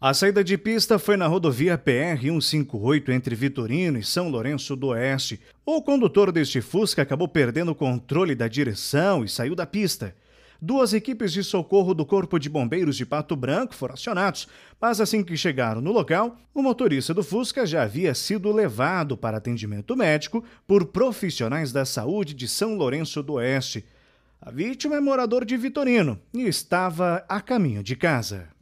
A saída de pista foi na rodovia PR-158 entre Vitorino e São Lourenço do Oeste. O condutor deste Fusca acabou perdendo o controle da direção e saiu da pista. Duas equipes de socorro do Corpo de Bombeiros de Pato Branco foram acionados, mas assim que chegaram no local, o motorista do Fusca já havia sido levado para atendimento médico por profissionais da saúde de São Lourenço do Oeste. A vítima é morador de Vitorino e estava a caminho de casa.